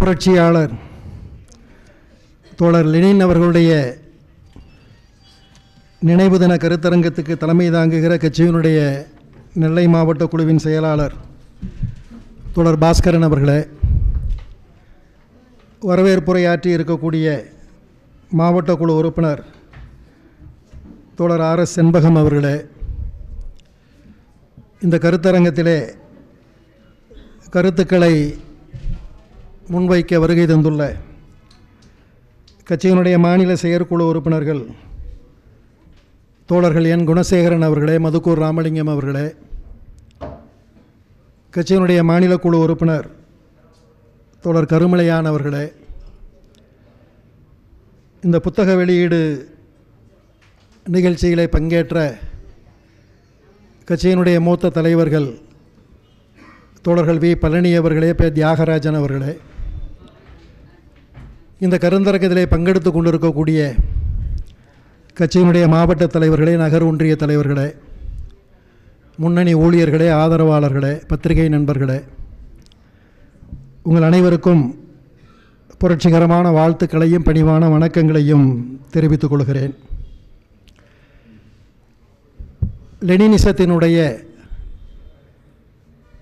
புரட்சியாளர் தோழர் லெனின் அவர்களுடைய நினைவு தின கருத்தரங்கத்துக்கு தலைமை தாங்குகிற கட்சியினுடைய நெல்லை மாவட்ட குழுவின் செயலாளர் தோழர் பாஸ்கரன் அவர்களே வரவேற்புரையாற்றி இருக்கக்கூடிய மாவட்ட குழு உறுப்பினர் தோழர் ஆர் எஸ் செண்பகம் அவர்களே இந்த கருத்தரங்கத்திலே கருத்துக்களை முன்வைக்க வருகை தந்துள்ள கட்சியினுடைய மாநில செயற்குழு உறுப்பினர்கள் தோழர்கள் என் குணசேகரன் அவர்களே மதுக்கூர் ராமலிங்கம் அவர்களே கட்சியினுடைய மாநில குழு உறுப்பினர் தோழர் கருமலையான் அவர்களே இந்த புத்தக வெளியீடு நிகழ்ச்சியிலே பங்கேற்ற கட்சியினுடைய மூத்த தலைவர்கள் தோழர்கள் வி பழனி அவர்களே பே தியாகராஜன் அவர்களே இந்த கருந்தரங்கத்திலே பங்கெடுத்து கொண்டிருக்கக்கூடிய கட்சியினுடைய மாவட்ட தலைவர்களே நகர் ஒன்றிய தலைவர்களே முன்னணி ஊழியர்களே ஆதரவாளர்களே பத்திரிகை நண்பர்களே உங்கள் அனைவருக்கும் புரட்சிகரமான வாழ்த்துக்களையும் பணிவான வணக்கங்களையும் தெரிவித்துக் கொள்கிறேன் லெனினிசத்தினுடைய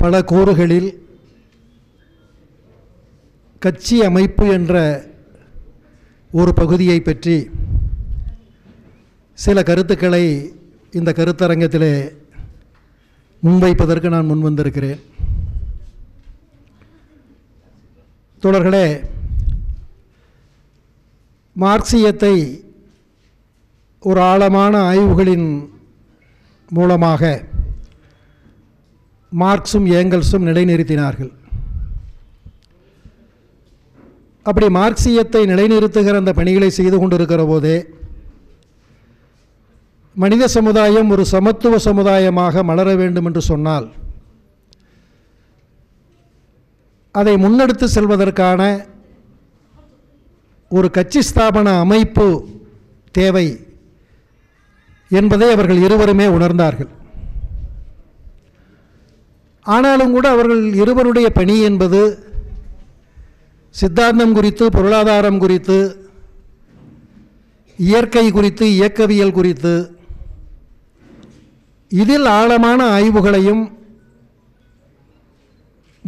பல கூறுகளில் கட்சி அமைப்பு என்ற ஒரு பகுதியை பற்றி சில கருத்துக்களை இந்த கருத்தரங்கத்தில் முன்வைப்பதற்கு நான் முன் வந்திருக்கிறேன் மார்க்சியத்தை ஒரு ஆழமான ஆய்வுகளின் மூலமாக மார்க்ஸும் ஏங்கல்ஸும் நிலைநிறுத்தினார்கள் அப்படி மார்க்சியத்தை நிலைநிறுத்துகிற அந்த பணிகளை செய்து கொண்டிருக்கிற போதே மனித சமுதாயம் ஒரு சமத்துவ சமுதாயமாக மலர வேண்டும் என்று சொன்னால் அதை முன்னெடுத்து செல்வதற்கான ஒரு கட்சி ஸ்தாபன அமைப்பு தேவை என்பதை அவர்கள் இருவருமே உணர்ந்தார்கள் ஆனாலும் கூட அவர்கள் இருவருடைய பணி என்பது சித்தாந்தம் குறித்து பொருளாதாரம் குறித்து இயற்கை குறித்து இயக்கவியல் குறித்து இதில் ஆழமான ஆய்வுகளையும்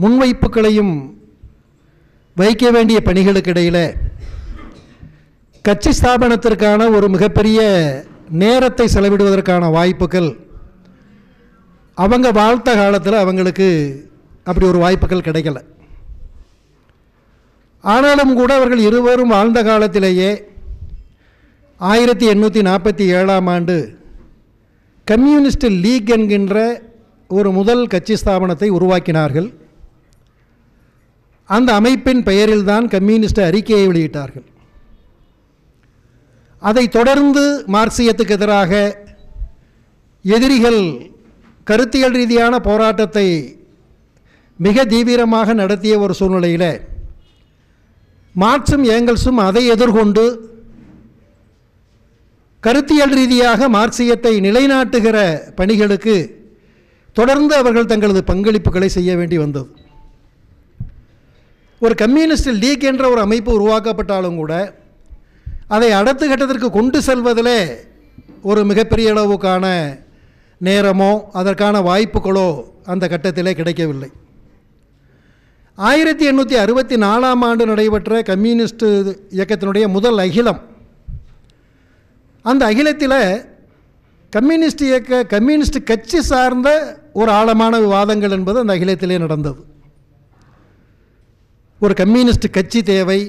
முன்வைப்புகளையும் வைக்க வேண்டிய பணிகளுக்கு இடையில் கட்சி ஸ்தாபனத்திற்கான ஒரு மிகப்பெரிய நேரத்தை செலவிடுவதற்கான வாய்ப்புகள் அவங்க வாழ்த்த காலத்தில் அவங்களுக்கு அப்படி ஒரு வாய்ப்புகள் கிடைக்கலை ஆனாலும் கூட அவர்கள் இருவரும் வாழ்ந்த காலத்திலேயே ஆயிரத்தி எண்ணூற்றி நாற்பத்தி ஏழாம் ஆண்டு கம்யூனிஸ்ட் லீக் என்கின்ற ஒரு முதல் கட்சி ஸ்தாபனத்தை உருவாக்கினார்கள் அந்த அமைப்பின் பெயரில்தான் கம்யூனிஸ்ட் அறிக்கையை வெளியிட்டார்கள் அதை தொடர்ந்து மார்க்சியத்துக்கு எதிராக எதிரிகள் கருத்தியல் ரீதியான போராட்டத்தை மிக தீவிரமாக நடத்திய ஒரு சூழ்நிலையில் மார்க்சும் ஏங்கல்ஸும் அதை எதிர்கொண்டு கருத்தியல் ரீதியாக மார்க்சியத்தை நிலைநாட்டுகிற பணிகளுக்கு தொடர்ந்து அவர்கள் தங்களது பங்களிப்புகளை செய்ய வேண்டி வந்தது ஒரு கம்யூனிஸ்ட் லீக் என்ற ஒரு அமைப்பு உருவாக்கப்பட்டாலும் கூட அதை அடுத்த கட்டத்திற்கு கொண்டு செல்வதில் ஒரு மிகப்பெரிய அளவுக்கான நேரமோ அதற்கான வாய்ப்புகளோ அந்த கட்டத்திலே கிடைக்கவில்லை ஆயிரத்தி எண்ணூற்றி அறுபத்தி நாலாம் ஆண்டு நடைபெற்ற கம்யூனிஸ்ட் இயக்கத்தினுடைய முதல் அகிலம் அந்த அகிலத்தில் கம்யூனிஸ்ட் இயக்க கம்யூனிஸ்ட் கட்சி சார்ந்த ஒரு ஆழமான விவாதங்கள் என்பது அந்த அகிலத்திலே நடந்தது ஒரு கம்யூனிஸ்ட் கட்சி தேவை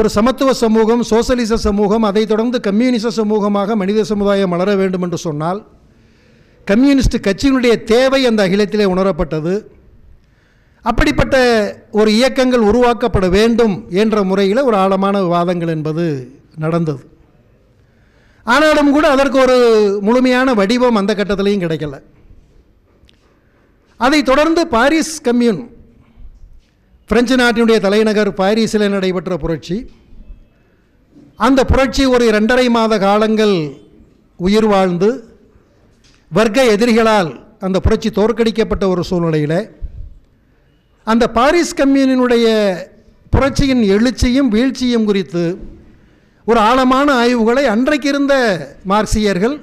ஒரு சமத்துவ சமூகம் சோசலிச சமூகம் அதைத் தொடர்ந்து கம்யூனிச சமூகமாக மனித சமுதாயம் வளர வேண்டும் என்று சொன்னால் கம்யூனிஸ்ட் கட்சியினுடைய தேவை அந்த அகிலத்திலே உணரப்பட்டது அப்படிப்பட்ட ஒரு இயக்கங்கள் உருவாக்கப்பட வேண்டும் என்ற முறையில் ஒரு ஆழமான விவாதங்கள் என்பது நடந்தது ஆனாலும் கூட அதற்கு ஒரு முழுமையான வடிவம் அந்த கட்டத்திலையும் கிடைக்கல அதைத் தொடர்ந்து பாரிஸ் கம்யூன் பிரெஞ்சு நாட்டினுடைய தலைநகர் பாரிஸில் நடைபெற்ற புரட்சி அந்த புரட்சி ஒரு இரண்டரை மாத காலங்கள் உயிர் வாழ்ந்து வர்க்க எதிரிகளால் அந்த புரட்சி தோற்கடிக்கப்பட்ட ஒரு சூழ்நிலையில் அந்த பாரிஸ் கம்யூனினுடைய புரட்சியின் எழுச்சியும் வீழ்ச்சியும் குறித்து ஒரு ஆழமான ஆய்வுகளை அன்றைக்கு இருந்த மார்க்சியர்கள்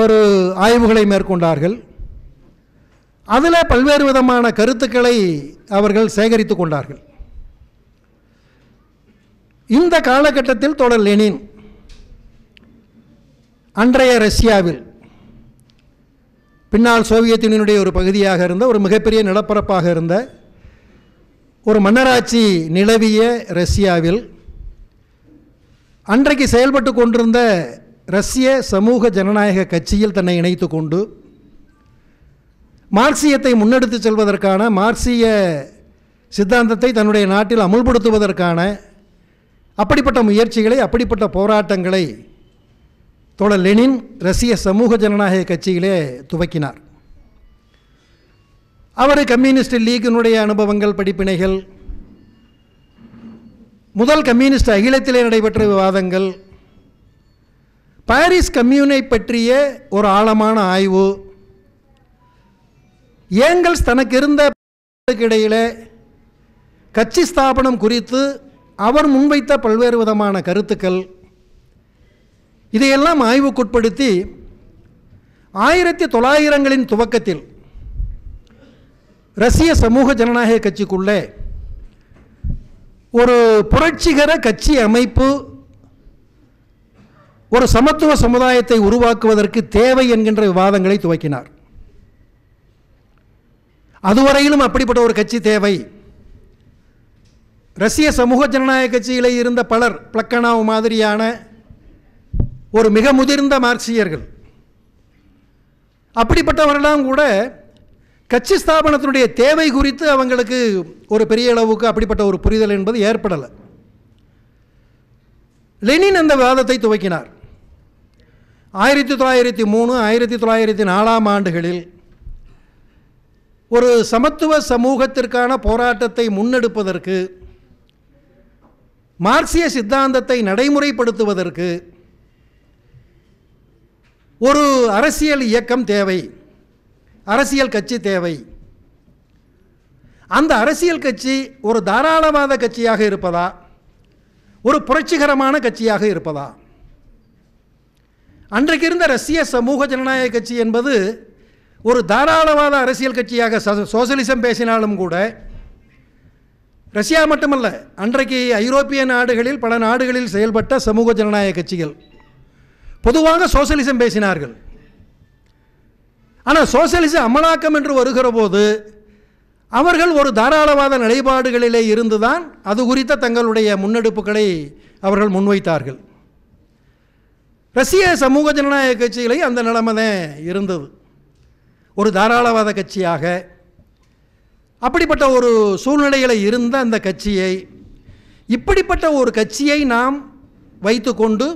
ஒரு ஆய்வுகளை மேற்கொண்டார்கள் அதில் பல்வேறு விதமான கருத்துக்களை அவர்கள் சேகரித்து கொண்டார்கள் இந்த காலகட்டத்தில் தொடர் லெனின் அன்றைய ரஷ்யாவில் பின்னால் சோவியத் யூனியனுடைய ஒரு பகுதியாக இருந்த ஒரு மிகப்பெரிய நிலப்பரப்பாக இருந்த ஒரு மன்னராட்சி நிலவிய ரஷ்யாவில் அன்றைக்கு செயல்பட்டு கொண்டிருந்த ரஷ்ய சமூக ஜனநாயக கட்சியில் தன்னை இணைத்து கொண்டு மார்க்சியத்தை முன்னெடுத்து செல்வதற்கான மார்க்சிய சித்தாந்தத்தை தன்னுடைய நாட்டில் அமுல்படுத்துவதற்கான அப்படிப்பட்ட முயற்சிகளை அப்படிப்பட்ட போராட்டங்களை தோழர் லெனின் ரஷ்ய சமூக ஜனநாயக கட்சியிலே துவக்கினார் அவர் கம்யூனிஸ்ட் லீகினுடைய அனுபவங்கள் படிப்பினைகள் முதல் கம்யூனிஸ்ட் அகிலத்திலே நடைபெற்ற விவாதங்கள் பாரிஸ் கம்யூனை பற்றிய ஒரு ஆழமான ஆய்வு ஏங்கல்ஸ் தனக்கு இருந்த இடையில கட்சி ஸ்தாபனம் குறித்து அவர் முன்வைத்த பல்வேறு விதமான கருத்துக்கள் இதையெல்லாம் ஆய்வுக்குட்படுத்தி ஆயிரத்தி தொள்ளாயிரங்களின் துவக்கத்தில் ரஷ்ய சமூக ஜனநாயக கட்சிக்குள்ளே ஒரு புரட்சிகர கட்சி அமைப்பு ஒரு சமத்துவ சமுதாயத்தை உருவாக்குவதற்கு தேவை என்கின்ற விவாதங்களை துவக்கினார் அதுவரையிலும் அப்படிப்பட்ட ஒரு கட்சி தேவை ரஷ்ய சமூக ஜனநாயக கட்சியிலே இருந்த பலர் பிளக்கனாவ் மாதிரியான ஒரு மிக முதிர்ந்த மார்க்சியர்கள் அப்படிப்பட்டவரெல்லாம் கூட கட்சி ஸ்தாபனத்தினுடைய தேவை குறித்து அவங்களுக்கு ஒரு பெரிய அளவுக்கு அப்படிப்பட்ட ஒரு புரிதல் என்பது ஏற்படலை லெனின் அந்த வாதத்தை துவக்கினார் ஆயிரத்தி தொள்ளாயிரத்தி மூணு ஆயிரத்தி தொள்ளாயிரத்தி நாலாம் ஆண்டுகளில் ஒரு சமத்துவ சமூகத்திற்கான போராட்டத்தை முன்னெடுப்பதற்கு மார்க்சிய சித்தாந்தத்தை நடைமுறைப்படுத்துவதற்கு ஒரு அரசியல் இயக்கம் தேவை அரசியல் கட்சி தேவை அந்த அரசியல் கட்சி ஒரு தாராளவாத கட்சியாக இருப்பதா ஒரு புரட்சிகரமான கட்சியாக இருப்பதா அன்றைக்கு இருந்த ரஷ்ய சமூக ஜனநாயக கட்சி என்பது ஒரு தாராளவாத அரசியல் கட்சியாக சோசலிசம் பேசினாலும் கூட ரஷ்யா மட்டுமல்ல அன்றைக்கு ஐரோப்பிய நாடுகளில் பல நாடுகளில் செயல்பட்ட சமூக ஜனநாயக கட்சிகள் பொதுவாக சோசியலிசம் பேசினார்கள் ஆனால் சோசியலிசம் அமலாக்கம் என்று வருகிற போது அவர்கள் ஒரு தாராளவாத நிலைப்பாடுகளிலே இருந்துதான் அது குறித்த தங்களுடைய முன்னெடுப்புகளை அவர்கள் முன்வைத்தார்கள் ரஷ்ய சமூக ஜனநாயக கட்சியிலே அந்த நிலைமை தான் இருந்தது ஒரு தாராளவாத கட்சியாக அப்படிப்பட்ட ஒரு சூழ்நிலையில் இருந்த அந்த கட்சியை இப்படிப்பட்ட ஒரு கட்சியை நாம் வைத்து கொண்டு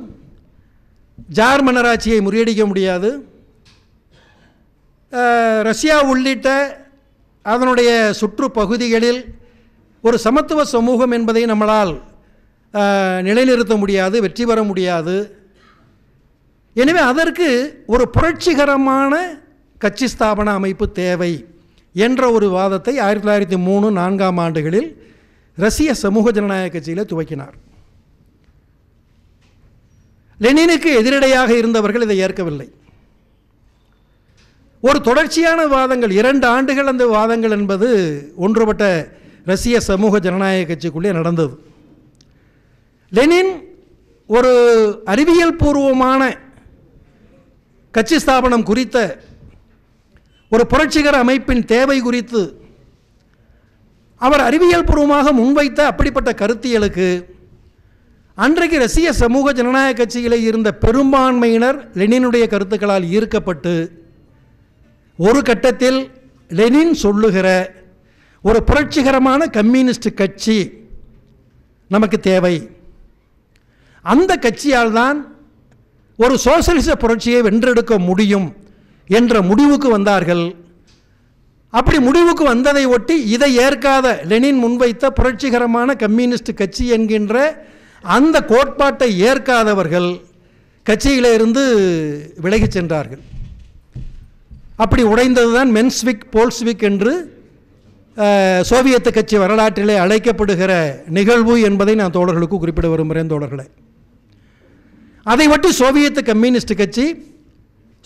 ஜார் மன்னராட்சியை முறியடிக்க முடியாது ரஷ்யா உள்ளிட்ட அதனுடைய சுற்றுப்பகுதிகளில் ஒரு சமத்துவ சமூகம் என்பதை நம்மளால் நிலைநிறுத்த முடியாது வெற்றி பெற முடியாது எனவே அதற்கு ஒரு புரட்சிகரமான கட்சி ஸ்தாபன அமைப்பு தேவை என்ற ஒரு வாதத்தை ஆயிரத்தி தொள்ளாயிரத்தி மூணு நான்காம் ஆண்டுகளில் ரஷ்ய சமூக ஜனநாயக கட்சியில் துவக்கினார் லெனினுக்கு எதிரடையாக இருந்தவர்கள் இதை ஏற்கவில்லை ஒரு தொடர்ச்சியான வாதங்கள் இரண்டு ஆண்டுகள் அந்த வாதங்கள் என்பது ஒன்றுபட்ட ரஷ்ய சமூக ஜனநாயக கட்சிக்குள்ளே நடந்தது லெனின் ஒரு அறிவியல் பூர்வமான கட்சி ஸ்தாபனம் குறித்த ஒரு புரட்சிகர அமைப்பின் தேவை குறித்து அவர் அறிவியல் பூர்வமாக முன்வைத்த அப்படிப்பட்ட கருத்தியலுக்கு அன்றைக்கு ரஷ்ய சமூக ஜனநாயக கட்சியில் இருந்த பெரும்பான்மையினர் லெனினுடைய கருத்துக்களால் ஈர்க்கப்பட்டு ஒரு கட்டத்தில் லெனின் சொல்லுகிற ஒரு புரட்சிகரமான கம்யூனிஸ்ட் கட்சி நமக்கு தேவை அந்த கட்சியால் தான் ஒரு சோசியலிச புரட்சியை வென்றெடுக்க முடியும் என்ற முடிவுக்கு வந்தார்கள் அப்படி முடிவுக்கு வந்ததை ஒட்டி இதை ஏற்காத லெனின் முன்வைத்த புரட்சிகரமான கம்யூனிஸ்ட் கட்சி என்கின்ற அந்த கோட்பாட்டை ஏற்காதவர்கள் கட்சியிலிருந்து விலகி சென்றார்கள் அப்படி உடைந்தது தான் மென்ஸ்விக் போல்ஸ்விக் என்று சோவியத் கட்சி வரலாற்றிலே அழைக்கப்படுகிற நிகழ்வு என்பதை நான் தோழர்களுக்கு குறிப்பிட விரும்புகிறேன் தோழர்களை அதை ஒட்டி சோவியத்து கம்யூனிஸ்ட் கட்சி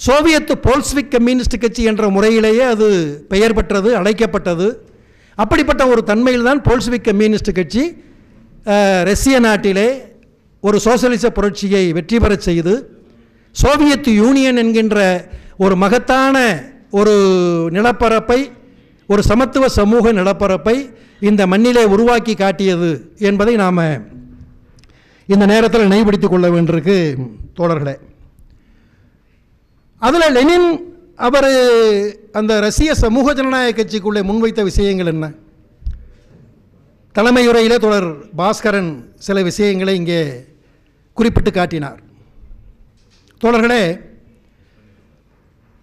சோவியத்து போல்ஸ்விக் கம்யூனிஸ்ட் கட்சி என்ற முறையிலேயே அது பெயர் பெற்றது அழைக்கப்பட்டது அப்படிப்பட்ட ஒரு தன்மையில்தான் போல்ஸ்விக் கம்யூனிஸ்ட் கட்சி ரஷ்ய நாட்டிலே ஒரு சோசியலிச புரட்சியை வெற்றி பெறச் செய்து சோவியத் யூனியன் என்கின்ற ஒரு மகத்தான ஒரு நிலப்பரப்பை ஒரு சமத்துவ சமூக நிலப்பரப்பை இந்த மண்ணிலே உருவாக்கி காட்டியது என்பதை நாம் இந்த நேரத்தில் நினைவுபடுத்திக் கொள்ள வேண்டியிருக்கு தோழர்களே அதில் லெனின் அவர் அந்த ரஷ்ய சமூக ஜனநாயக கட்சிக்குள்ளே முன்வைத்த விஷயங்கள் என்ன தலைமையுரையிலே தொடர் பாஸ்கரன் சில விஷயங்களை இங்கே குறிப்பிட்டு காட்டினார் தோழர்களே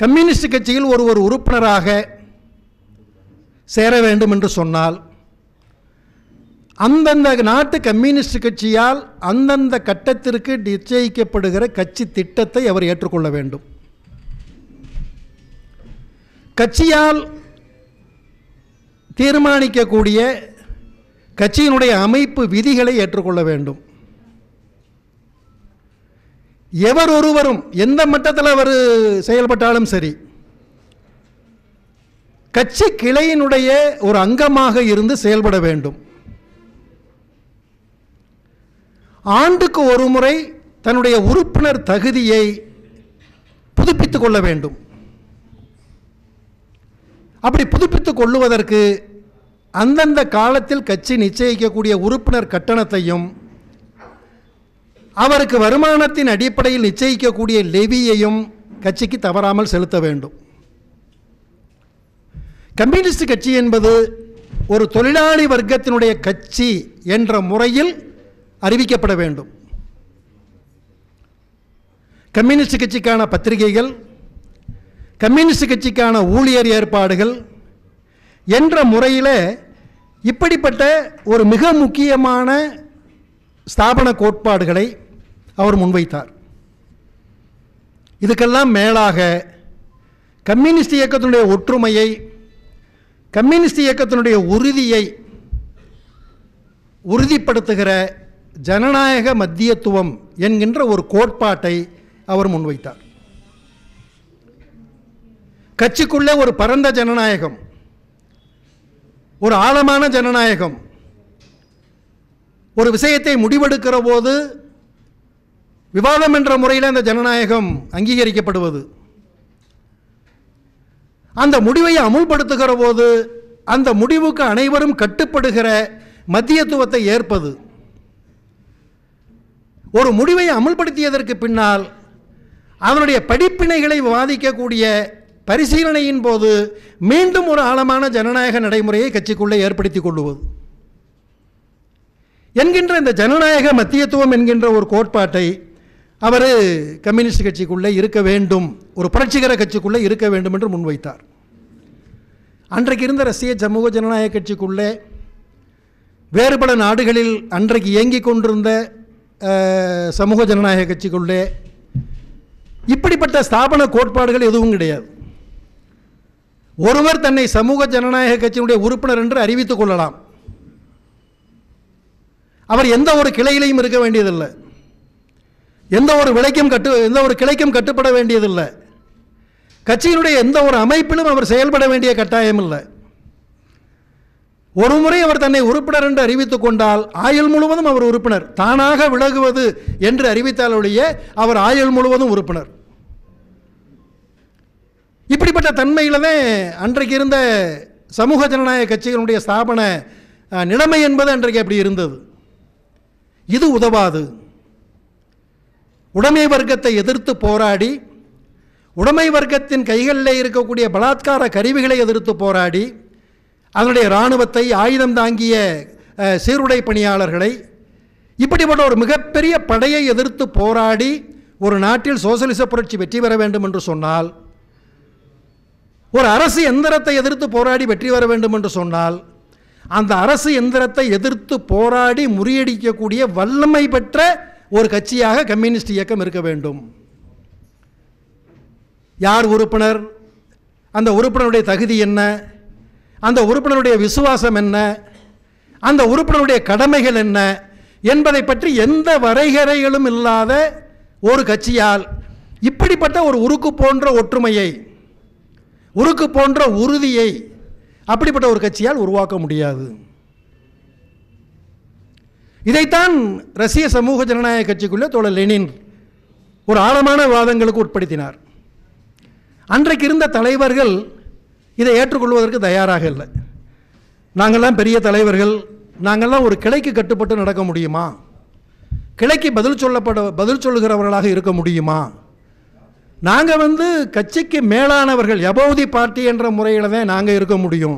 கம்யூனிஸ்ட் கட்சியில் ஒருவர் உறுப்பினராக சேர வேண்டும் என்று சொன்னால் அந்தந்த நாட்டு கம்யூனிஸ்ட் கட்சியால் அந்தந்த கட்டத்திற்கு நிச்சயிக்கப்படுகிற கட்சி திட்டத்தை அவர் ஏற்றுக்கொள்ள வேண்டும் கட்சியால் தீர்மானிக்கக்கூடிய கட்சியினுடைய அமைப்பு விதிகளை ஏற்றுக்கொள்ள வேண்டும் எவர் ஒருவரும் எந்த மட்டத்தில் அவர் செயல்பட்டாலும் சரி கட்சி கிளையினுடைய ஒரு அங்கமாக இருந்து செயல்பட வேண்டும் ஆண்டுக்கு ஒரு முறை தன்னுடைய உறுப்பினர் தகுதியை புதுப்பித்துக் கொள்ள வேண்டும் அப்படி புதுப்பித்துக் கொள்ளுவதற்கு அந்தந்த காலத்தில் கட்சி நிச்சயிக்கக்கூடிய உறுப்பினர் கட்டணத்தையும் அவருக்கு வருமானத்தின் அடிப்படையில் நிச்சயிக்கக்கூடிய லெவியையும் கட்சிக்கு தவறாமல் செலுத்த வேண்டும் கம்யூனிஸ்ட் கட்சி என்பது ஒரு தொழிலாளி வர்க்கத்தினுடைய கட்சி என்ற முறையில் அறிவிக்கப்பட வேண்டும் கம்யூனிஸ்ட் கட்சிக்கான பத்திரிகைகள் கம்யூனிஸ்ட் கட்சிக்கான ஊழியர் ஏற்பாடுகள் என்ற முறையில் இப்படிப்பட்ட ஒரு மிக முக்கியமான ஸ்தாபன கோட்பாடுகளை அவர் முன்வைத்தார் இதுக்கெல்லாம் மேலாக கம்யூனிஸ்ட் இயக்கத்தினுடைய ஒற்றுமையை கம்யூனிஸ்ட் இயக்கத்தினுடைய உறுதியை உறுதிப்படுத்துகிற ஜனநாயக மத்தியத்துவம் என்கின்ற ஒரு கோட்பாட்டை அவர் முன்வைத்தார் கட்சிக்குள்ளே ஒரு பரந்த ஜனநாயகம் ஒரு ஆழமான ஜனநாயகம் ஒரு விஷயத்தை முடிவெடுக்கிற போது விவாதம் என்ற முறையில் அந்த ஜனநாயகம் அங்கீகரிக்கப்படுவது அந்த முடிவை அமுல்படுத்துகிற போது அந்த முடிவுக்கு அனைவரும் கட்டுப்படுகிற மத்தியத்துவத்தை ஏற்பது ஒரு முடிவை அமுல்படுத்தியதற்கு பின்னால் அதனுடைய படிப்பினைகளை விவாதிக்கக்கூடிய பரிசீலனையின் போது மீண்டும் ஒரு ஆழமான ஜனநாயக நடைமுறையை கட்சிக்குள்ளே ஏற்படுத்தி கொள்ளுவது என்கின்ற இந்த ஜனநாயக மத்தியத்துவம் என்கின்ற ஒரு கோட்பாட்டை அவர் கம்யூனிஸ்ட் கட்சிக்குள்ளே இருக்க வேண்டும் ஒரு புரட்சிகர கட்சிக்குள்ளே இருக்க வேண்டும் என்று முன்வைத்தார் அன்றைக்கு இருந்த ரஷ்ய சமூக ஜனநாயக கட்சிக்குள்ளே வேறு பல நாடுகளில் அன்றைக்கு இயங்கிக் கொண்டிருந்த சமூக ஜனநாயக கட்சிக்குள்ளே இப்படிப்பட்ட ஸ்தாபன கோட்பாடுகள் எதுவும் கிடையாது ஒருவர் தன்னை சமூக ஜனநாயக கட்சியினுடைய உறுப்பினர் என்று அறிவித்துக் கொள்ளலாம் அவர் எந்த ஒரு கிளையிலையும் இருக்க வேண்டியதில்லை எந்த ஒரு விலைக்கும் கட்டு எந்த ஒரு கிளைக்கும் கட்டுப்பட வேண்டியதில்லை கட்சியினுடைய எந்த ஒரு அமைப்பிலும் அவர் செயல்பட வேண்டிய கட்டாயம் இல்லை ஒரு முறை அவர் தன்னை உறுப்பினர் என்று அறிவித்துக் கொண்டால் ஆயுள் முழுவதும் அவர் உறுப்பினர் தானாக விலகுவது என்று அறிவித்தாலுடைய அவர் ஆயுள் முழுவதும் உறுப்பினர் இப்படிப்பட்ட தன்மையில் தான் அன்றைக்கு இருந்த சமூக ஜனநாயக கட்சிகளுடைய ஸ்தாபன நிலைமை என்பது அன்றைக்கு அப்படி இருந்தது இது உதவாது உடைமை வர்க்கத்தை எதிர்த்து போராடி உடைமை வர்க்கத்தின் கைகளில் இருக்கக்கூடிய பலாத்கார கருவிகளை எதிர்த்து போராடி அதனுடைய இராணுவத்தை ஆயுதம் தாங்கிய சீருடை பணியாளர்களை இப்படிப்பட்ட ஒரு மிகப்பெரிய படையை எதிர்த்து போராடி ஒரு நாட்டில் சோசியலிச புரட்சி வெற்றி பெற வேண்டும் என்று சொன்னால் ஒரு அரசு எந்திரத்தை எதிர்த்து போராடி வெற்றி வர வேண்டும் என்று சொன்னால் அந்த அரசு எந்திரத்தை எதிர்த்து போராடி முறியடிக்கக்கூடிய வல்லமை பெற்ற ஒரு கட்சியாக கம்யூனிஸ்ட் இயக்கம் இருக்க வேண்டும் யார் உறுப்பினர் அந்த உறுப்பினருடைய தகுதி என்ன அந்த உறுப்பினருடைய விசுவாசம் என்ன அந்த உறுப்பினருடைய கடமைகள் என்ன என்பதை பற்றி எந்த வரைகரைகளும் இல்லாத ஒரு கட்சியால் இப்படிப்பட்ட ஒரு உருக்கு போன்ற ஒற்றுமையை உருக்கு போன்ற உறுதியை அப்படிப்பட்ட ஒரு கட்சியால் உருவாக்க முடியாது இதைத்தான் ரஷ்ய சமூக ஜனநாயக கட்சிக்குள்ளே தோழர் லெனின் ஒரு ஆழமான வாதங்களுக்கு உட்படுத்தினார் அன்றைக்கு இருந்த தலைவர்கள் இதை ஏற்றுக்கொள்வதற்கு தயாராக இல்லை நாங்கள்லாம் பெரிய தலைவர்கள் நாங்கள்லாம் ஒரு கிளைக்கு கட்டுப்பட்டு நடக்க முடியுமா கிளைக்கு பதில் சொல்லப்பட பதில் சொல்லுகிறவர்களாக இருக்க முடியுமா நாங்கள் வந்து கட்சிக்கு மேலானவர்கள் எபோதி பார்ட்டி என்ற முறையில் தான் நாங்கள் இருக்க முடியும்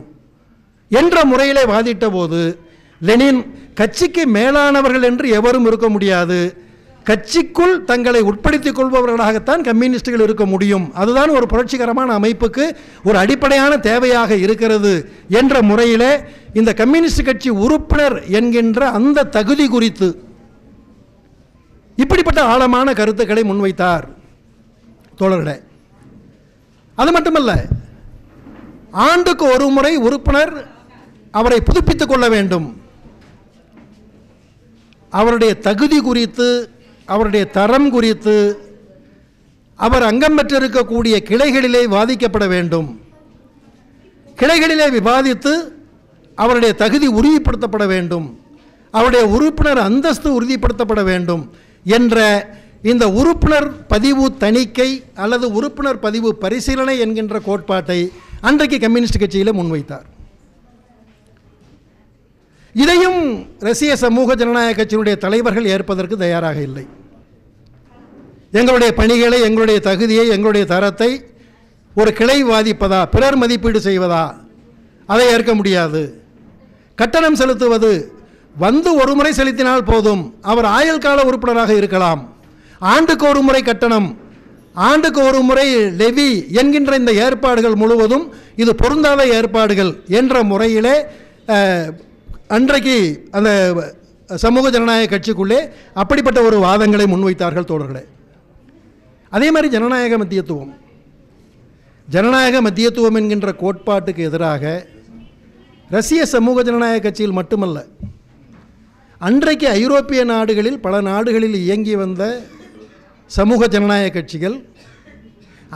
என்ற முறையில் வாதிட்ட போது லெனின் கட்சிக்கு மேலானவர்கள் என்று எவரும் இருக்க முடியாது கட்சிக்குள் தங்களை உட்படுத்திக் கொள்பவர்களாகத்தான் கம்யூனிஸ்டுகள் இருக்க முடியும் அதுதான் ஒரு புரட்சிகரமான அமைப்புக்கு ஒரு அடிப்படையான தேவையாக இருக்கிறது என்ற முறையில் இந்த கம்யூனிஸ்ட் கட்சி உறுப்பினர் என்கின்ற அந்த தகுதி குறித்து இப்படிப்பட்ட ஆழமான கருத்துக்களை முன்வைத்தார் தோழர்களே அது மட்டுமல்ல ஆண்டுக்கு ஒரு முறை உறுப்பினர் அவரை புதுப்பித்துக் கொள்ள வேண்டும் அவருடைய தகுதி குறித்து அவருடைய தரம் குறித்து அவர் அங்கம் பெற்றிருக்கக்கூடிய கிளைகளிலே வாதிக்கப்பட வேண்டும் கிளைகளிலே விவாதித்து அவருடைய தகுதி உறுதிப்படுத்தப்பட வேண்டும் அவருடைய உறுப்பினர் அந்தஸ்து உறுதிப்படுத்தப்பட வேண்டும் என்ற இந்த உறுப்பினர் பதிவு தணிக்கை அல்லது உறுப்பினர் பதிவு பரிசீலனை என்கின்ற கோட்பாட்டை அன்றைக்கு கம்யூனிஸ்ட் கட்சியில் முன்வைத்தார் இதையும் ரஷ்ய சமூக ஜனநாயக கட்சியினுடைய தலைவர்கள் ஏற்பதற்கு தயாராக இல்லை எங்களுடைய பணிகளை எங்களுடைய தகுதியை எங்களுடைய தரத்தை ஒரு கிளை வாதிப்பதா பிறர் மதிப்பீடு செய்வதா அதை ஏற்க முடியாது கட்டணம் செலுத்துவது வந்து ஒரு முறை செலுத்தினால் போதும் அவர் ஆயுள் கால உறுப்பினராக இருக்கலாம் ஆண்டுக்கு ஒரு முறை கட்டணம் ஆண்டுக்கு ஒரு முறை லெவி என்கின்ற இந்த ஏற்பாடுகள் முழுவதும் இது பொருந்தாத ஏற்பாடுகள் என்ற முறையிலே அன்றைக்கு அந்த சமூக ஜனநாயக கட்சிக்குள்ளே அப்படிப்பட்ட ஒரு வாதங்களை முன்வைத்தார்கள் தோழர்களே அதே மாதிரி ஜனநாயக மத்தியத்துவம் ஜனநாயக மத்தியத்துவம் என்கின்ற கோட்பாட்டுக்கு எதிராக ரஷ்ய சமூக ஜனநாயக கட்சியில் மட்டுமல்ல அன்றைக்கு ஐரோப்பிய நாடுகளில் பல நாடுகளில் இயங்கி வந்த சமூக ஜனநாயக கட்சிகள்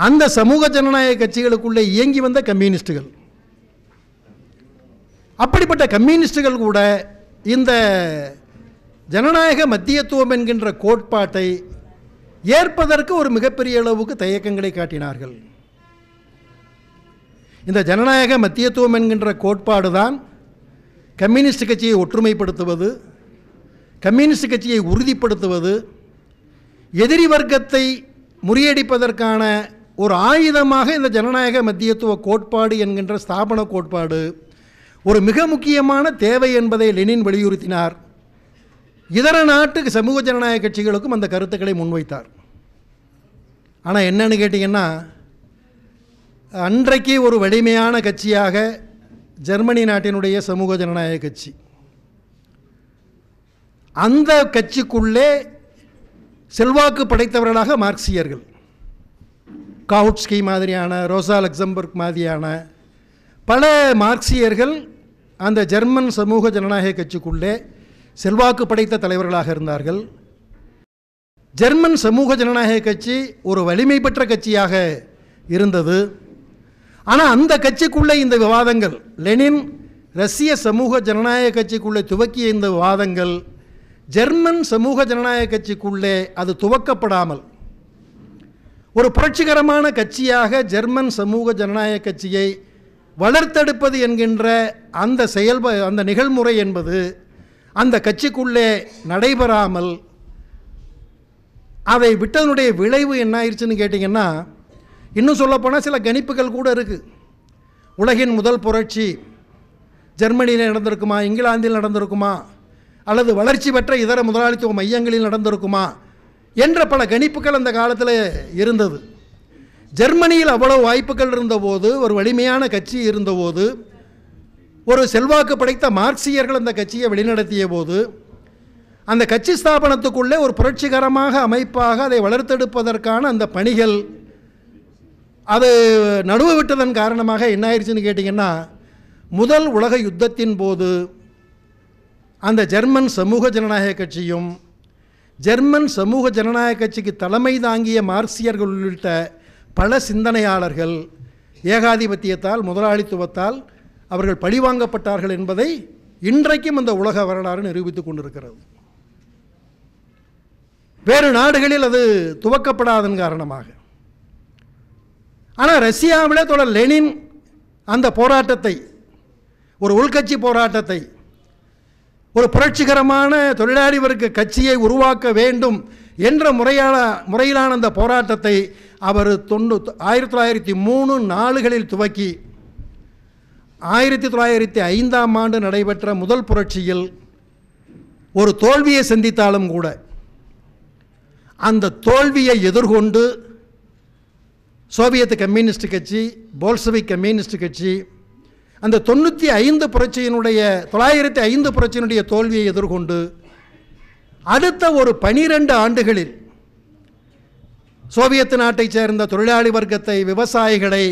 அந்த சமூக ஜனநாயக கட்சிகளுக்குள்ளே இயங்கி வந்த கம்யூனிஸ்டுகள் அப்படிப்பட்ட கம்யூனிஸ்டுகள் கூட இந்த ஜனநாயக மத்தியத்துவம் என்கின்ற கோட்பாட்டை ஏற்பதற்கு ஒரு மிகப்பெரிய அளவுக்கு தயக்கங்களை காட்டினார்கள் இந்த ஜனநாயக மத்தியத்துவம் என்கின்ற கோட்பாடு தான் கம்யூனிஸ்ட் கட்சியை ஒற்றுமைப்படுத்துவது கம்யூனிஸ்ட் கட்சியை உறுதிப்படுத்துவது எதிரி வர்க்கத்தை முறியடிப்பதற்கான ஒரு ஆயுதமாக இந்த ஜனநாயக மத்தியத்துவ கோட்பாடு என்கின்ற ஸ்தாபன கோட்பாடு ஒரு மிக முக்கியமான தேவை என்பதை லெனின் வலியுறுத்தினார் இதர நாட்டு சமூக ஜனநாயக கட்சிகளுக்கும் அந்த கருத்துக்களை முன்வைத்தார் ஆனால் என்னன்னு கேட்டிங்கன்னா அன்றைக்கு ஒரு வலிமையான கட்சியாக ஜெர்மனி நாட்டினுடைய சமூக ஜனநாயக கட்சி அந்த கட்சிக்குள்ளே செல்வாக்கு படைத்தவர்களாக மார்க்சியர்கள் காவுட்ஸ்கி மாதிரியான ரோசா லக்சம்பர்க் மாதிரியான பல மார்க்சியர்கள் அந்த ஜெர்மன் சமூக ஜனநாயக கட்சிக்குள்ளே செல்வாக்கு படைத்த தலைவர்களாக இருந்தார்கள் ஜெர்மன் சமூக ஜனநாயக கட்சி ஒரு வலிமை பெற்ற கட்சியாக இருந்தது ஆனால் அந்த கட்சிக்குள்ளே இந்த விவாதங்கள் லெனின் ரஷ்ய சமூக ஜனநாயக கட்சிக்குள்ளே துவக்கிய இந்த விவாதங்கள் ஜெர்மன் சமூக ஜனநாயக கட்சிக்குள்ளே அது துவக்கப்படாமல் ஒரு புரட்சிகரமான கட்சியாக ஜெர்மன் சமூக ஜனநாயக கட்சியை வளர்த்தெடுப்பது என்கின்ற அந்த செயல்ப அந்த நிகழ்முறை என்பது அந்த கட்சிக்குள்ளே நடைபெறாமல் அதை விட்டதனுடைய விளைவு என்ன ஆயிடுச்சுன்னு கேட்டிங்கன்னா இன்னும் சொல்லப்போனால் சில கணிப்புகள் கூட இருக்குது உலகின் முதல் புரட்சி ஜெர்மனியில் நடந்திருக்குமா இங்கிலாந்தில் நடந்திருக்குமா அல்லது வளர்ச்சி பெற்ற இதர முதலாளித்துவ மையங்களில் நடந்திருக்குமா என்ற பல கணிப்புகள் அந்த காலத்தில் இருந்தது ஜெர்மனியில் அவ்வளவு வாய்ப்புகள் இருந்தபோது ஒரு வலிமையான கட்சி இருந்தபோது ஒரு செல்வாக்கு படைத்த மார்க்சியர்கள் அந்த கட்சியை வழிநடத்திய போது அந்த கட்சி ஸ்தாபனத்துக்குள்ளே ஒரு புரட்சிகரமாக அமைப்பாக அதை வளர்த்தெடுப்பதற்கான அந்த பணிகள் அது நடுவு விட்டதன் காரணமாக என்ன ஆயிடுச்சுன்னு கேட்டிங்கன்னா முதல் உலக யுத்தத்தின் போது அந்த ஜெர்மன் சமூக ஜனநாயக கட்சியும் ஜெர்மன் சமூக ஜனநாயக கட்சிக்கு தலைமை தாங்கிய மார்க்சியர்கள் உள்ளிட்ட பல சிந்தனையாளர்கள் ஏகாதிபத்தியத்தால் முதலாளித்துவத்தால் அவர்கள் பழிவாங்கப்பட்டார்கள் என்பதை இன்றைக்கும் அந்த உலக வரலாறு நிரூபித்துக் கொண்டிருக்கிறது வேறு நாடுகளில் அது துவக்கப்படாதன் காரணமாக ஆனால் ரஷ்யாவில் தொடர் லெனின் அந்த போராட்டத்தை ஒரு உள்கட்சி போராட்டத்தை ஒரு புரட்சிகரமான தொழிலாளி வர்க்க கட்சியை உருவாக்க வேண்டும் என்ற முறையான முறையிலான அந்த போராட்டத்தை அவர் தொண்ணூ ஆயிரத்தி தொள்ளாயிரத்தி மூணு நாலுகளில் துவக்கி ஆயிரத்தி தொள்ளாயிரத்தி ஐந்தாம் ஆண்டு நடைபெற்ற முதல் புரட்சியில் ஒரு தோல்வியை சந்தித்தாலும் கூட அந்த தோல்வியை எதிர்கொண்டு சோவியத் கம்யூனிஸ்ட் கட்சி போல்சவிக் கம்யூனிஸ்ட் கட்சி அந்த தொண்ணூற்றி ஐந்து புரட்சியினுடைய தொள்ளாயிரத்தி ஐந்து புரட்சியினுடைய தோல்வியை எதிர்கொண்டு அடுத்த ஒரு பனிரெண்டு ஆண்டுகளில் சோவியத் நாட்டைச் சேர்ந்த தொழிலாளி வர்க்கத்தை விவசாயிகளை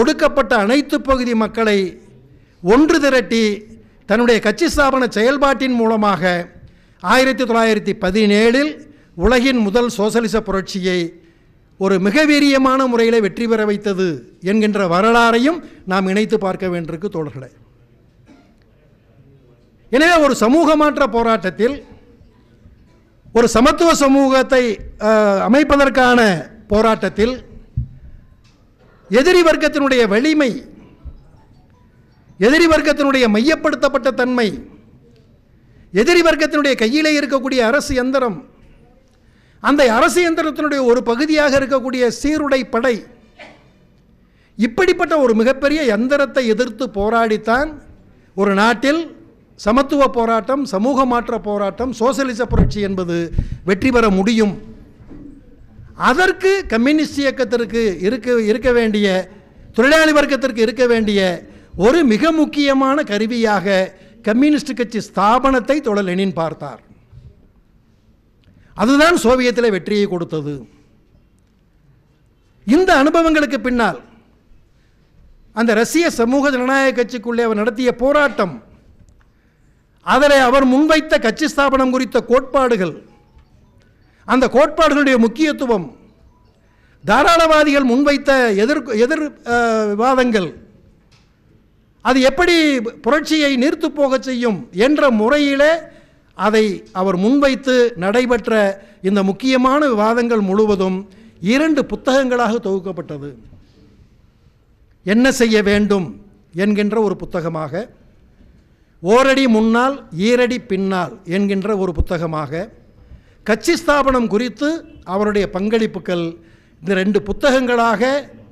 ஒடுக்கப்பட்ட அனைத்து பகுதி மக்களை ஒன்று திரட்டி தன்னுடைய கட்சி ஸ்தாபன செயல்பாட்டின் மூலமாக ஆயிரத்தி தொள்ளாயிரத்தி பதினேழில் உலகின் முதல் சோசலிச புரட்சியை ஒரு மிக வீரியமான முறையில் வெற்றி பெற வைத்தது என்கின்ற வரலாறையும் நாம் இணைத்து பார்க்க வேண்டியிருக்கு தோழர்களே எனவே ஒரு சமூக மாற்ற போராட்டத்தில் ஒரு சமத்துவ சமூகத்தை அமைப்பதற்கான போராட்டத்தில் எதிரி வர்க்கத்தினுடைய வலிமை எதிரி வர்க்கத்தினுடைய மையப்படுத்தப்பட்ட தன்மை எதிரி வர்க்கத்தினுடைய கையிலே இருக்கக்கூடிய அரசு எந்திரம் அந்த அரசு இயந்திரத்தினுடைய ஒரு பகுதியாக இருக்கக்கூடிய சீருடை படை இப்படிப்பட்ட ஒரு மிகப்பெரிய எந்திரத்தை எதிர்த்து போராடித்தான் ஒரு நாட்டில் சமத்துவ போராட்டம் சமூக மாற்ற போராட்டம் சோசியலிச புரட்சி என்பது வெற்றி பெற முடியும் அதற்கு கம்யூனிஸ்ட் இயக்கத்திற்கு இருக்க இருக்க வேண்டிய தொழிலாளி வர்க்கத்திற்கு இருக்க வேண்டிய ஒரு மிக முக்கியமான கருவியாக கம்யூனிஸ்ட் கட்சி ஸ்தாபனத்தை தொடர் லெனின் பார்த்தார் அதுதான் சோவியத்தில் வெற்றியை கொடுத்தது இந்த அனுபவங்களுக்கு பின்னால் அந்த ரஷ்ய சமூக ஜனநாயக கட்சிக்குள்ளே அவர் நடத்திய போராட்டம் அதனை அவர் முன்வைத்த கட்சி ஸ்தாபனம் குறித்த கோட்பாடுகள் அந்த கோட்பாடுகளுடைய முக்கியத்துவம் தாராளவாதிகள் முன்வைத்த எதிர் எதிர் விவாதங்கள் அது எப்படி புரட்சியை நீர்த்து போகச் செய்யும் என்ற முறையிலே அதை அவர் முன்வைத்து நடைபெற்ற இந்த முக்கியமான விவாதங்கள் முழுவதும் இரண்டு புத்தகங்களாக தொகுக்கப்பட்டது என்ன செய்ய வேண்டும் என்கின்ற ஒரு புத்தகமாக ஓரடி முன்னால் ஈரடி பின்னால் என்கின்ற ஒரு புத்தகமாக கட்சி ஸ்தாபனம் குறித்து அவருடைய பங்களிப்புகள் இந்த ரெண்டு புத்தகங்களாக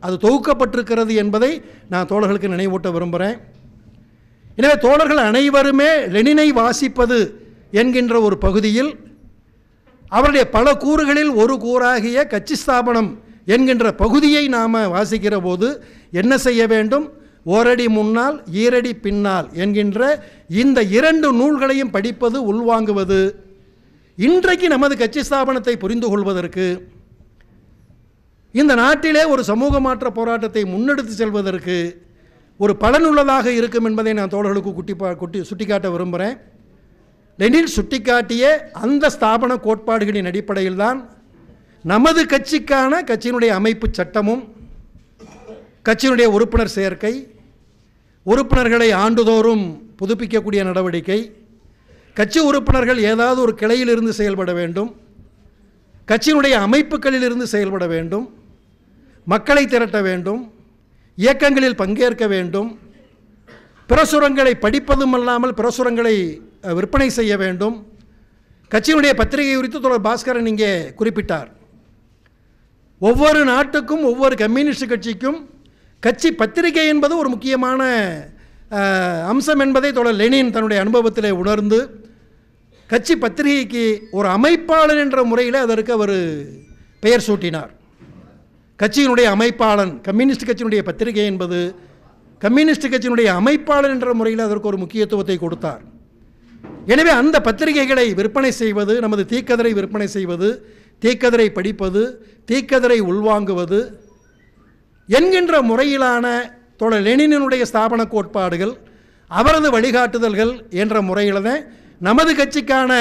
அது தொகுக்கப்பட்டிருக்கிறது என்பதை நான் தோழர்களுக்கு நினைவூட்ட விரும்புகிறேன் எனவே தோழர்கள் அனைவருமே லெனினை வாசிப்பது என்கின்ற ஒரு பகுதியில் அவருடைய பல கூறுகளில் ஒரு கூறாகிய கட்சி ஸ்தாபனம் என்கின்ற பகுதியை நாம் வாசிக்கிற போது என்ன செய்ய வேண்டும் ஓரடி முன்னால் ஈரடி பின்னால் என்கின்ற இந்த இரண்டு நூல்களையும் படிப்பது உள்வாங்குவது இன்றைக்கு நமது கட்சி ஸ்தாபனத்தை புரிந்து கொள்வதற்கு இந்த நாட்டிலே ஒரு சமூக மாற்ற போராட்டத்தை முன்னெடுத்து செல்வதற்கு ஒரு பலனுள்ளதாக இருக்கும் என்பதை நான் தோழர்களுக்கு குட்டி குட்டி சுட்டிக்காட்ட விரும்புகிறேன் லெனின் சுட்டிக்காட்டிய அந்த ஸ்தாபன கோட்பாடுகளின் அடிப்படையில் தான் நமது கட்சிக்கான கட்சியினுடைய அமைப்பு சட்டமும் கட்சியினுடைய உறுப்பினர் சேர்க்கை உறுப்பினர்களை ஆண்டுதோறும் புதுப்பிக்கக்கூடிய நடவடிக்கை கட்சி உறுப்பினர்கள் ஏதாவது ஒரு கிளையிலிருந்து செயல்பட வேண்டும் கட்சியினுடைய அமைப்புகளிலிருந்து செயல்பட வேண்டும் மக்களை திரட்ட வேண்டும் இயக்கங்களில் பங்கேற்க வேண்டும் பிரசுரங்களை படிப்பதும் அல்லாமல் பிரசுரங்களை விற்பனை செய்ய வேண்டும் கட்சியினுடைய பத்திரிகை குறித்து தொடர் பாஸ்கரன் இங்கே குறிப்பிட்டார் ஒவ்வொரு நாட்டுக்கும் ஒவ்வொரு கம்யூனிஸ்ட் கட்சிக்கும் கட்சி பத்திரிகை என்பது ஒரு முக்கியமான அம்சம் என்பதை தொடர் லெனின் தன்னுடைய அனுபவத்தில் உணர்ந்து கட்சி பத்திரிகைக்கு ஒரு அமைப்பாளன் என்ற முறையில் அதற்கு அவர் பெயர் சூட்டினார் கட்சியினுடைய அமைப்பாளன் கம்யூனிஸ்ட் கட்சியினுடைய பத்திரிகை என்பது கம்யூனிஸ்ட் கட்சியினுடைய அமைப்பாளன் என்ற முறையில் அதற்கு ஒரு முக்கியத்துவத்தை கொடுத்தார் எனவே அந்த பத்திரிகைகளை விற்பனை செய்வது நமது தீக்கதிரை விற்பனை செய்வது தீக்கதிரை படிப்பது தீக்கதிரை உள்வாங்குவது என்கின்ற முறையிலான தொடர் லெனினுடைய ஸ்தாபன கோட்பாடுகள் அவரது வழிகாட்டுதல்கள் என்ற முறையில் தான் நமது கட்சிக்கான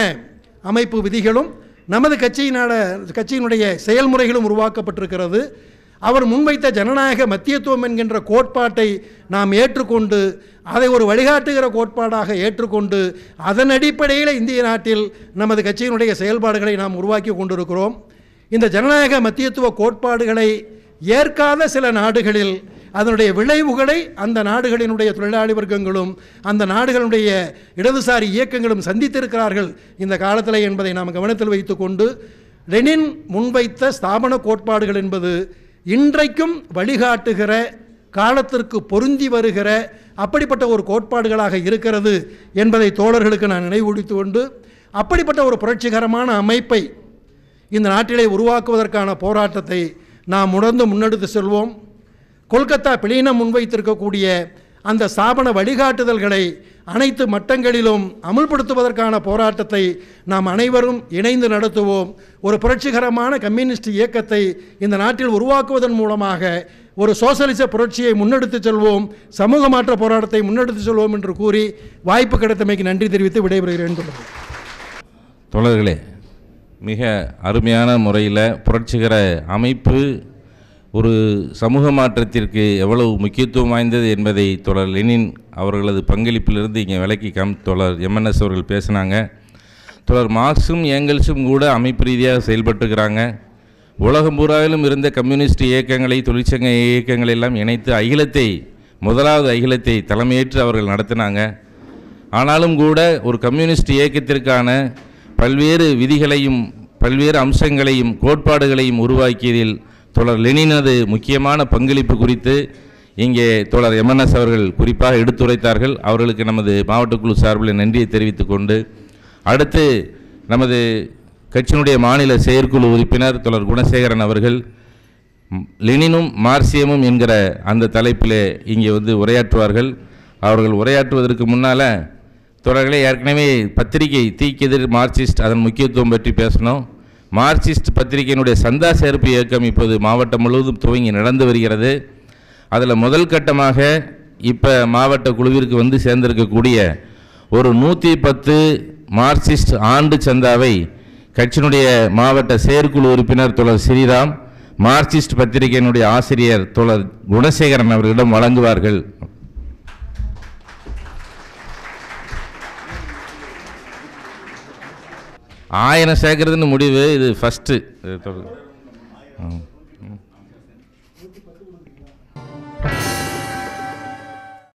அமைப்பு விதிகளும் நமது கட்சியினால கட்சியினுடைய செயல்முறைகளும் உருவாக்கப்பட்டிருக்கிறது அவர் முன்வைத்த ஜனநாயக மத்தியத்துவம் என்கின்ற கோட்பாட்டை நாம் ஏற்றுக்கொண்டு அதை ஒரு வழிகாட்டுகிற கோட்பாடாக ஏற்றுக்கொண்டு அதன் அடிப்படையில் இந்திய நாட்டில் நமது கட்சியினுடைய செயல்பாடுகளை நாம் உருவாக்கி கொண்டிருக்கிறோம் இந்த ஜனநாயக மத்தியத்துவ கோட்பாடுகளை ஏற்காத சில நாடுகளில் அதனுடைய விளைவுகளை அந்த நாடுகளினுடைய தொழிலாளி வர்க்கங்களும் அந்த நாடுகளுடைய இடதுசாரி இயக்கங்களும் சந்தித்திருக்கிறார்கள் இந்த காலத்தில் என்பதை நாம் கவனத்தில் வைத்துக்கொண்டு லெனின் முன்வைத்த ஸ்தாபன கோட்பாடுகள் என்பது இன்றைக்கும் வழிகாட்டுகிற காலத்திற்கு பொருந்தி வருகிற அப்படிப்பட்ட ஒரு கோட்பாடுகளாக இருக்கிறது என்பதை தோழர்களுக்கு நான் நினைவுடித்து கொண்டு அப்படிப்பட்ட ஒரு புரட்சிகரமான அமைப்பை இந்த நாட்டிலே உருவாக்குவதற்கான போராட்டத்தை நாம் உணர்ந்து முன்னெடுத்து செல்வோம் கொல்கத்தா பிளீனம் முன்வைத்திருக்கக்கூடிய அந்த ஸ்தாபன வழிகாட்டுதல்களை அனைத்து மட்டங்களிலும் அமுல்படுத்துவதற்கான போராட்டத்தை நாம் அனைவரும் இணைந்து நடத்துவோம் ஒரு புரட்சிகரமான கம்யூனிஸ்ட் இயக்கத்தை இந்த நாட்டில் உருவாக்குவதன் மூலமாக ஒரு சோசலிச புரட்சியை முன்னெடுத்துச் செல்வோம் சமூக மாற்ற போராட்டத்தை முன்னெடுத்துச் செல்வோம் என்று கூறி வாய்ப்பு கிடைத்தமைக்கு நன்றி தெரிவித்து விடைபெறுகிறேன் தோழர்களே மிக அருமையான முறையில் புரட்சிகர அமைப்பு ஒரு சமூக மாற்றத்திற்கு எவ்வளவு முக்கியத்துவம் வாய்ந்தது என்பதை தொடர் லெனின் அவர்களது பங்களிப்பிலிருந்து இங்கே விலக்கி கம் தொடர் எம்என்எஸ் அவர்கள் பேசினாங்க தொடர் மார்க்ஸும் ஏங்கல்ஸும் கூட அமைப்பு ரீதியாக செயல்பட்டுக்கிறாங்க உலகம் பூராவிலும் இருந்த கம்யூனிஸ்ட் இயக்கங்களை தொழிற்சங்க இயக்கங்களை எல்லாம் இணைத்து அகிலத்தை முதலாவது அகிலத்தை தலைமையேற்று அவர்கள் நடத்தினாங்க ஆனாலும் கூட ஒரு கம்யூனிஸ்ட் இயக்கத்திற்கான பல்வேறு விதிகளையும் பல்வேறு அம்சங்களையும் கோட்பாடுகளையும் உருவாக்கியதில் தொடர் லெனினது முக்கியமான பங்களிப்பு குறித்து இங்கே தொடர் எம்என்எஸ் அவர்கள் குறிப்பாக எடுத்துரைத்தார்கள் அவர்களுக்கு நமது மாவட்டக்குழு சார்பில் நன்றியை தெரிவித்துக் கொண்டு அடுத்து நமது கட்சியினுடைய மாநில செயற்குழு உறுப்பினர் தொடர் குணசேகரன் அவர்கள் லெனினும் மார்சியமும் என்கிற அந்த தலைப்பிலே இங்கே வந்து உரையாற்றுவார்கள் அவர்கள் உரையாற்றுவதற்கு முன்னால் தொடர்களை ஏற்கனவே பத்திரிகை தீக்கெதிர் மார்க்சிஸ்ட் அதன் முக்கியத்துவம் பற்றி பேசணும் மார்க்சிஸ்ட் பத்திரிகையினுடைய சந்தா சேர்ப்பு இயக்கம் இப்போது மாவட்டம் முழுவதும் துவங்கி நடந்து வருகிறது அதில் முதல் கட்டமாக இப்போ மாவட்ட குழுவிற்கு வந்து சேர்ந்திருக்கக்கூடிய ஒரு நூற்றி பத்து மார்க்சிஸ்ட் ஆண்டு சந்தாவை கட்சியினுடைய மாவட்ட செயற்குழு உறுப்பினர் தொடர் ஸ்ரீராம் மார்க்சிஸ்ட் பத்திரிகையினுடைய ஆசிரியர் தொடர் குணசேகரன் அவர்களிடம் வழங்குவார்கள் ஆயிரம் சேர்க்கறதுன்னு முடிவு இது ஃபஸ்ட்டு ஆ